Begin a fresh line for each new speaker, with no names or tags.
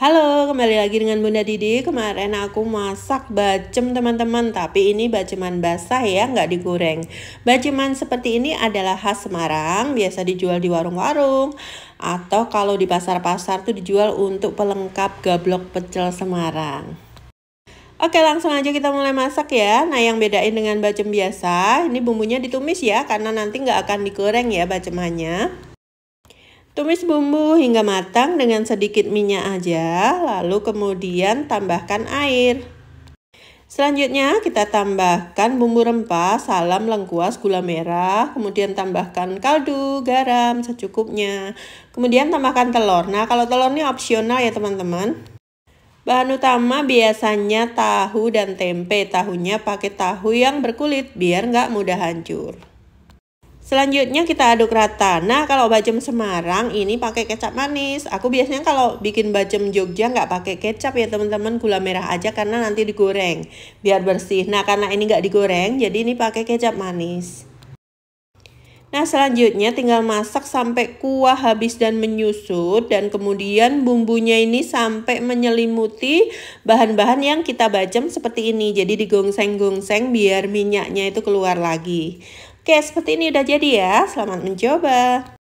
Halo, kembali lagi dengan Bunda Didi. Kemarin aku masak bacem teman-teman, tapi ini baceman basah ya, nggak digoreng. Baceman seperti ini adalah khas Semarang, biasa dijual di warung-warung atau kalau di pasar-pasar tuh dijual untuk pelengkap gablok pecel Semarang. Oke langsung aja kita mulai masak ya Nah yang bedain dengan bacem biasa Ini bumbunya ditumis ya Karena nanti nggak akan digoreng ya bacemannya Tumis bumbu hingga matang dengan sedikit minyak aja, lalu kemudian tambahkan air. Selanjutnya kita tambahkan bumbu rempah, salam lengkuas, gula merah, kemudian tambahkan kaldu, garam secukupnya. Kemudian tambahkan telur. Nah, kalau telur ini opsional ya, teman-teman. Bahan utama biasanya tahu dan tempe. Tahunya pakai tahu yang berkulit biar nggak mudah hancur. Selanjutnya kita aduk rata. Nah, kalau bacem Semarang ini pakai kecap manis. Aku biasanya kalau bikin bacem Jogja nggak pakai kecap ya teman-teman, gula merah aja karena nanti digoreng biar bersih. Nah, karena ini nggak digoreng, jadi ini pakai kecap manis. Nah, selanjutnya tinggal masak sampai kuah habis dan menyusut dan kemudian bumbunya ini sampai menyelimuti bahan-bahan yang kita bacem seperti ini. Jadi digongseng-gongseng biar minyaknya itu keluar lagi. Oke, seperti ini udah jadi ya. Selamat mencoba.